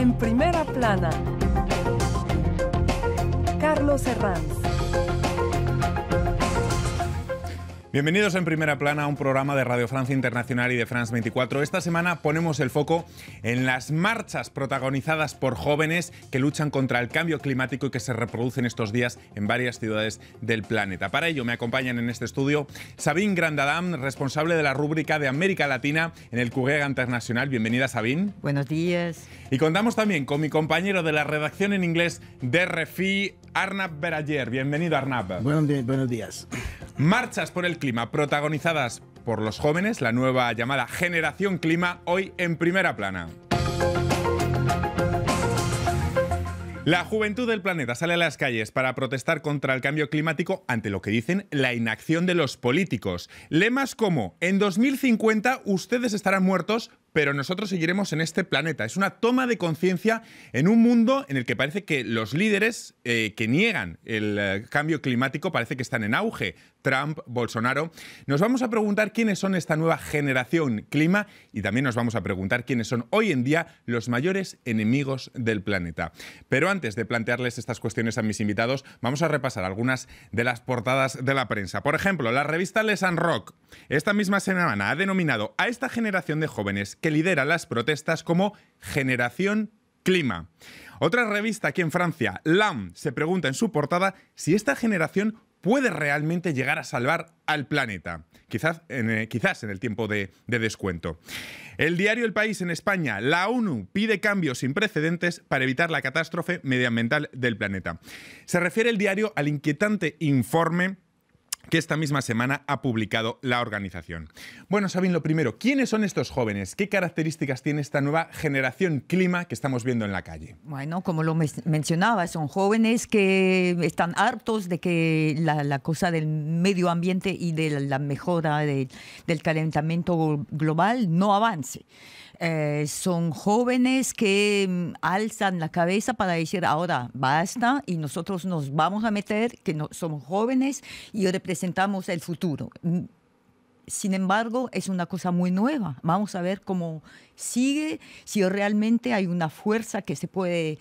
en primera plana. Carlos Herranz. Bienvenidos en Primera Plana a un programa de Radio Francia Internacional y de France 24. Esta semana ponemos el foco en las marchas protagonizadas por jóvenes que luchan contra el cambio climático y que se reproducen estos días en varias ciudades del planeta. Para ello me acompañan en este estudio Sabine Grandadam, responsable de la rúbrica de América Latina en el Cugega Internacional. Bienvenida, Sabine. Buenos días. Y contamos también con mi compañero de la redacción en inglés de RFI, Arnab Berayer. Bienvenido, Arnab. Buenos, buenos días. Marchas por el clima, protagonizadas por los jóvenes, la nueva llamada Generación Clima, hoy en primera plana. La juventud del planeta sale a las calles para protestar contra el cambio climático ante lo que dicen la inacción de los políticos. Lemas como, en 2050 ustedes estarán muertos pero nosotros seguiremos en este planeta. Es una toma de conciencia en un mundo en el que parece que los líderes eh, que niegan el eh, cambio climático parece que están en auge. Trump, Bolsonaro. Nos vamos a preguntar quiénes son esta nueva generación clima y también nos vamos a preguntar quiénes son hoy en día los mayores enemigos del planeta. Pero antes de plantearles estas cuestiones a mis invitados, vamos a repasar algunas de las portadas de la prensa. Por ejemplo, la revista Les Rock esta misma semana ha denominado a esta generación de jóvenes que lidera las protestas como Generación Clima. Otra revista aquí en Francia, LAM, se pregunta en su portada si esta generación puede realmente llegar a salvar al planeta, quizás en, eh, quizás en el tiempo de, descuento. El diario El País en España, la ONU, pide cambios sin precedentes para evitar la catástrofe medioambiental del planeta. Se refiere el diario al inquietante informe que esta misma semana ha publicado la organización. Bueno, Sabin, lo primero, ¿quiénes son estos jóvenes? ¿Qué características tiene esta nueva generación clima que estamos viendo en la calle? Bueno, como lo mencionaba, son jóvenes que están hartos de que la, cosa del medio ambiente y de la, mejora del calentamiento global no avance. Eh, son jóvenes que mm, alzan la cabeza para decir ahora basta y nosotros nos vamos a meter, que somos jóvenes y representamos el futuro. Mm, sin embargo, es una cosa muy nueva. Vamos a ver cómo sigue, si realmente hay una fuerza que se puede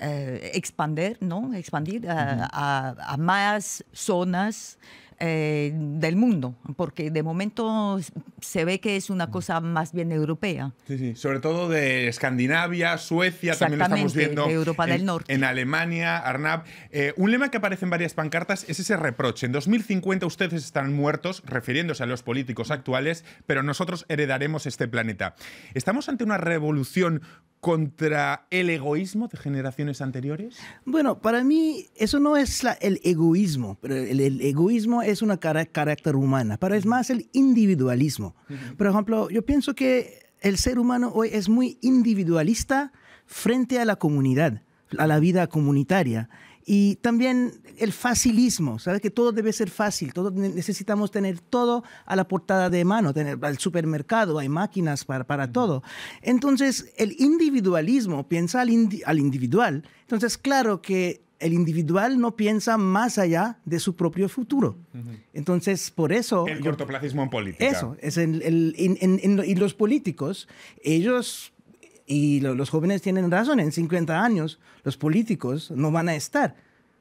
eh, expandir, ¿no? expandir a más zonas. Eh, del mundo, porque de momento se ve que es una mm. cosa más bien europea. sobre todo de Escandinavia, Suecia, también estamos viendo. Europa en, del Norte. En Alemania, Arnab. Eh, un lema que aparece en varias pancartas es ese reproche. En 2050 ustedes están muertos, refiriéndose a los políticos actuales, pero nosotros heredaremos este planeta. ¿Estamos ante una revolución contra el egoísmo de generaciones anteriores? Bueno, para mí eso no es el egoísmo, pero el, egoísmo es una cara, carácter humana, pero es más el individualismo. Por ejemplo, yo pienso que el ser humano hoy es muy individualista frente a la comunidad, a la vida comunitaria. Y también el facilismo, ¿sabes? Que todo debe ser fácil, todo, necesitamos tener todo a la portada de mano, tener al supermercado, hay máquinas para, para todo. Entonces, el individualismo piensa al, al individual. Entonces, claro que el individual no piensa más allá de su propio futuro. Entonces, por eso... El cortoplacismo en política. Eso, es en, y los políticos, ellos y los jóvenes tienen razón, en 50 años los políticos no van a estar.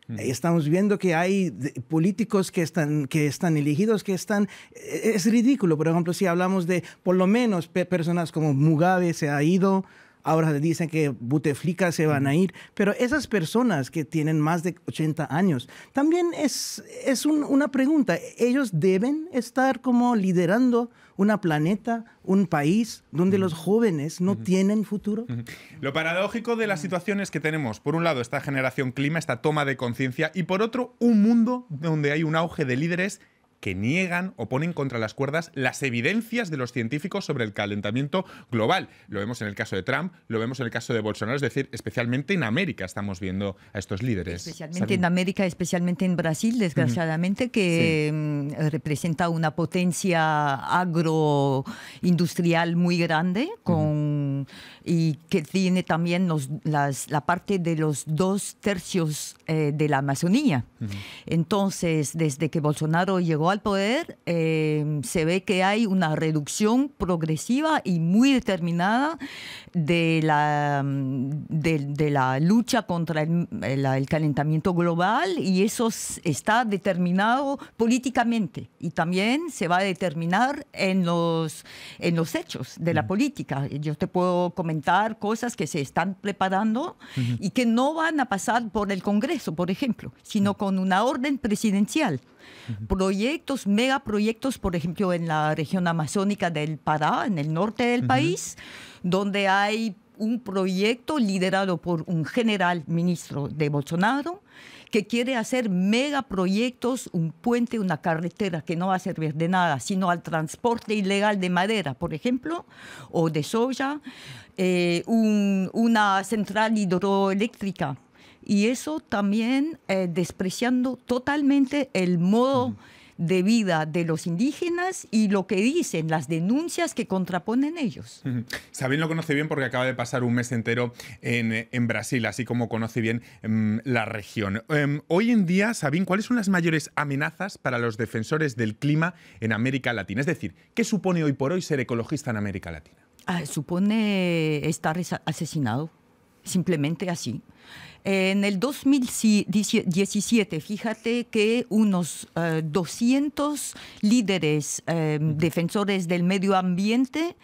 Mm. Estamos viendo que hay políticos que están, que están elegidos, que están... E, es ridículo, por ejemplo, si hablamos de por lo menos personas como Mugabe se ha ido, ahora dicen que Buteflika se van a ir, pero esas personas que tienen más de 80 años, también es, es una pregunta, ellos deben estar como liderando una planeta, un país donde los jóvenes no tienen futuro? Lo paradójico de la situación es que tenemos, por un lado, esta generación clima, esta toma de conciencia, y por otro, un mundo donde hay un auge de líderes que niegan o ponen contra las cuerdas las evidencias de los científicos sobre el calentamiento global. Lo vemos en el caso de Trump, lo vemos en el caso de Bolsonaro, es decir, especialmente en América estamos viendo a estos líderes. Especialmente en América, especialmente en Brasil, desgraciadamente, que em, representa una potencia agroindustrial muy grande con, y que tiene también los, la parte de los dos tercios eh, de la Amazonía. Entonces, desde que Bolsonaro llegó a poder, em, se ve que hay una reducción progresiva y muy determinada de la, mm, de, la lucha contra el, calentamiento global y eso está determinado políticamente y también se va a determinar en los, en los hechos de la mm. política. Yo te puedo comentar cosas que se están preparando y que no van a pasar por el Congreso, por ejemplo, sino mm. con una orden presidencial proyectos, megaproyectos, por ejemplo, en la región amazónica del Pará, en el norte del país, donde hay un proyecto liderado por un general ministro de Bolsonaro que quiere hacer megaproyectos, un puente, una carretera que no va a servir de nada, sino al transporte ilegal de madera, por ejemplo, o de soya, eh, una central hidroeléctrica y eso también eh, despreciando totalmente el modo de vida de los indígenas y lo que dicen, las denuncias que contraponen ellos. Sabín lo conoce bien porque acaba de pasar un mes entero en, Brasil, así como conoce bien mm, la región. Em, hoy en día, Sabín, ¿cuáles son las mayores amenazas para los defensores del clima en América Latina? Es decir, ¿qué supone hoy por hoy ser ecologista en América Latina? Ah, supone estar asesinado simplemente así. En el 2017, fíjate que unos 200 eh, líderes eh, defensores del medio ambiente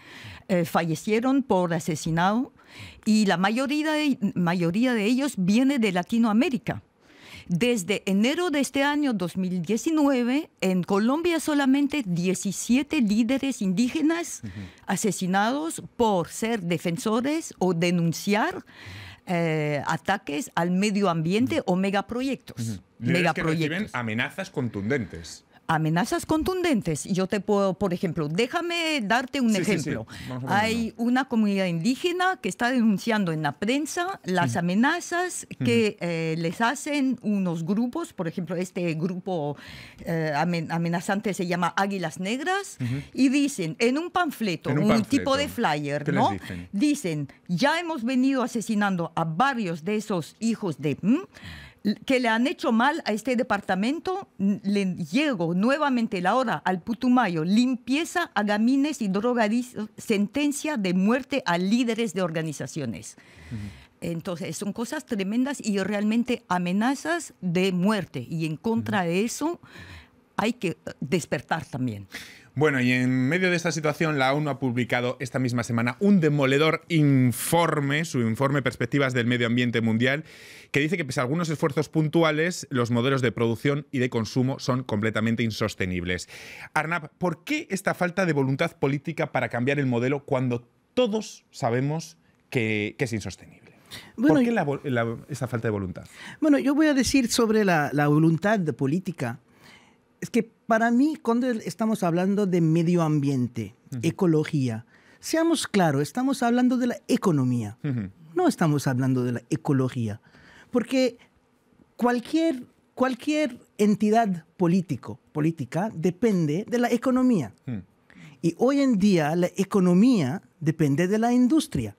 eh, fallecieron por asesinado y la mayoría, mayoría de ellos viene de Latinoamérica. Desde enero de este año 2019, en Colombia solamente 17 líderes indígenas asesinados por ser defensores o denunciar eh, ataques al medio ambiente o megaproyectos. megaproyectos. amenazas contundentes amenazas contundentes. Yo te puedo, por ejemplo, déjame darte un ejemplo. Hay una comunidad indígena que está denunciando en la prensa las amenazas que eh, les hacen unos grupos, por ejemplo, este grupo eh, amenazante se llama Águilas Negras, y dicen en un panfleto, un, tipo de flyer, ¿no? Dicen? ya hemos venido asesinando a varios de esos hijos de que le han hecho mal a este departamento, le llegó nuevamente la hora al Putumayo, limpieza a gamines y drogadictos, sentencia de muerte a líderes de organizaciones. Entonces, son cosas tremendas y realmente amenazas de muerte. Y en contra de eso, hay que eh, despertar también. Bueno, y en medio de esta situación, la ONU ha publicado esta misma semana un demoledor informe, su informe Perspectivas del Medio Ambiente Mundial, que dice que pese a algunos esfuerzos puntuales, los modelos de producción y de consumo son completamente insostenibles. Arnab, ¿por qué esta falta de voluntad política para cambiar el modelo cuando todos sabemos que, es insostenible? ¿Por qué esta esa falta de voluntad? Bueno, yo voy a decir sobre la voluntad política. Es que para mí, cuando estamos hablando de medio ambiente, ecología, seamos claros, estamos hablando de la economía, no estamos hablando de la ecología, porque cualquier, cualquier entidad político, política depende de la economía. Y hoy en día la economía depende de la industria.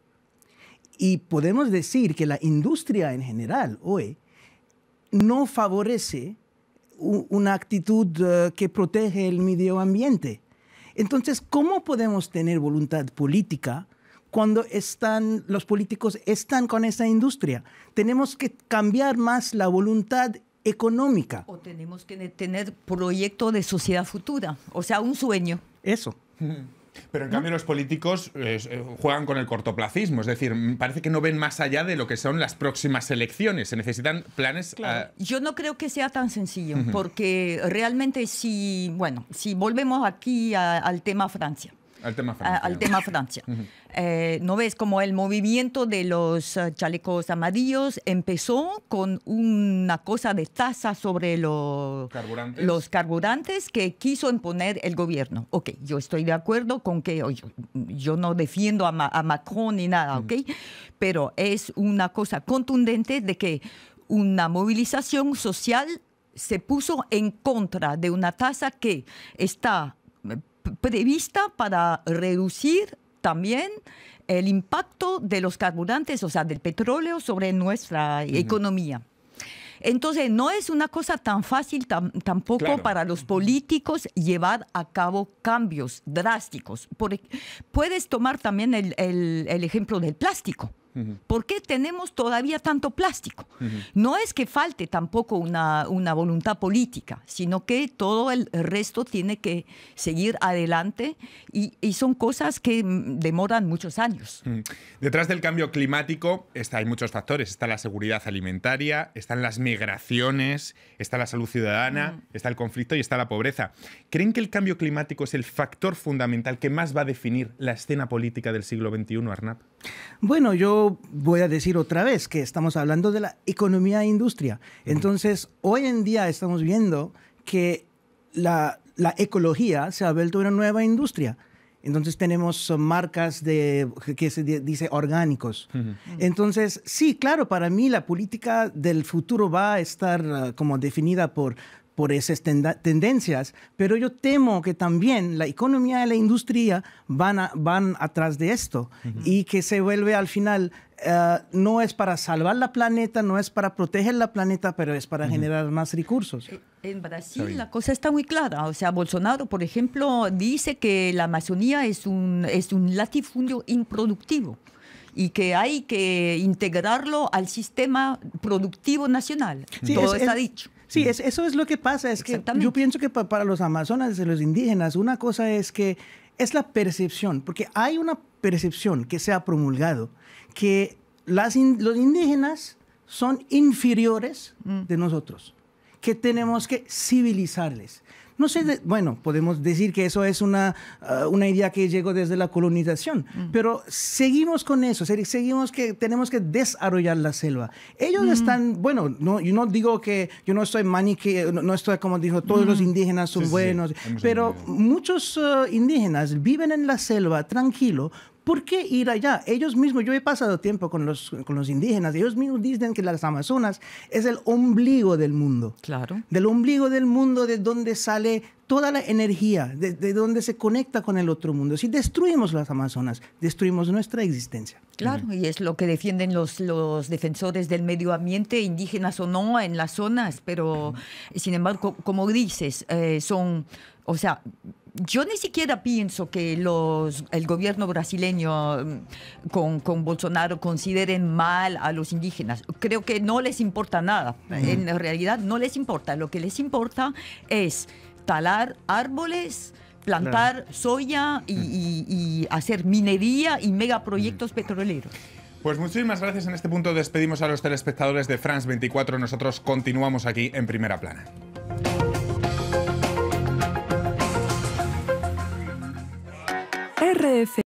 Y podemos decir que la industria en general hoy no favorece una actitud eh, que protege el medio ambiente. Entonces, ¿cómo podemos tener voluntad política cuando los políticos están con esa industria? Tenemos que cambiar más la voluntad económica. O tenemos que tener proyecto de sociedad futura, o sea, un sueño. Eso. Pero en cambio los políticos eh, juegan con el cortoplacismo, es decir, mm, parece que no ven más allá de lo que son las próximas elecciones, se necesitan planes... Ah, Yo no creo que sea tan sencillo, porque realmente si, bueno, si volvemos aquí al tema Francia, al tema Francia. Ah, al tema Francia. Eh, ¿No ves como el movimiento de los eh, chalecos amarillos empezó con una cosa de tasa sobre los los carburantes que quiso imponer el gobierno? Ok, yo estoy de acuerdo con que yo, no defiendo a, Macron ni nada, ok, pero es una cosa contundente de que una movilización social se puso en contra de una tasa que está eh, prevista para reducir también el impacto de los carburantes, o sea, del petróleo sobre nuestra economía. Entonces, no es una cosa tan fácil tampoco para los políticos llevar a cabo cambios drásticos. puedes tomar también el ejemplo del plástico. ¿Por qué tenemos todavía tanto plástico? No es que falte tampoco una, voluntad política, sino que todo el resto tiene que seguir adelante y, son cosas que mm, demoran muchos años. Detrás del cambio climático está, hay muchos factores. Está la seguridad alimentaria, están las migraciones, está la salud ciudadana, está el conflicto y está la pobreza. ¿Creen que el cambio climático es el factor fundamental que más va a definir la escena política del siglo XXI, Arnab? Bueno, yo voy a decir otra vez que estamos hablando de la economía e industria. Entonces, hoy en día estamos viendo que la, ecología se ha vuelto una nueva industria. Entonces tenemos marcas de, que se dice orgánicos. Entonces, sí, claro, para mí la política del futuro va a estar ah, como definida por por esas tendencias, pero yo temo que también la economía y la industria van, van atrás de esto y que se vuelve al final, eh, no es para salvar la planeta, no es para proteger la planeta, pero es para generar más recursos. Eh, en Brasil la cosa está muy clara, o sea, Bolsonaro, por ejemplo, dice que la Amazonía es un, es un latifundio improductivo y que hay que integrarlo al sistema productivo nacional. Todo está dicho. Sí, eso es lo que pasa. Es que yo pienso que para los amazonas y los indígenas, una cosa es que es la percepción, porque hay una percepción que se ha promulgado que los indígenas son inferiores mm. de nosotros, que tenemos que civilizarles. No sé, bueno, podemos decir que eso es una, ah, una idea que llegó desde la colonización, mm. pero seguimos con eso, seguimos que tenemos que desarrollar la selva. Ellos mm. están, bueno, no, yo no digo que yo no estoy manique, eh, no, estoy como dijo, todos los mm. indígenas son buenos, pero muchos ah, indígenas viven en la selva tranquilo ¿Por qué ir allá? Ellos mismos, yo he pasado tiempo con los, con los indígenas, ellos mismos dicen que las Amazonas es el ombligo del mundo. Claro. Del ombligo del mundo de donde sale toda la energía, de, donde se conecta con el otro mundo. Si destruimos las Amazonas, destruimos nuestra existencia. Claro, y es lo que defienden los, los defensores del medio ambiente, indígenas o no, en las zonas, pero sin embargo, como dices, eh, son o sea, yo ni siquiera pienso que los, el gobierno brasileño mm, con, con, Bolsonaro consideren mal a los indígenas. Creo que no les importa nada. En realidad no les importa. Lo que les importa es talar árboles, plantar soya y, hacer minería y megaproyectos petroleros. Pues muchísimas gracias. En este punto despedimos a los telespectadores de France 24. Nosotros continuamos aquí en primera plana. RF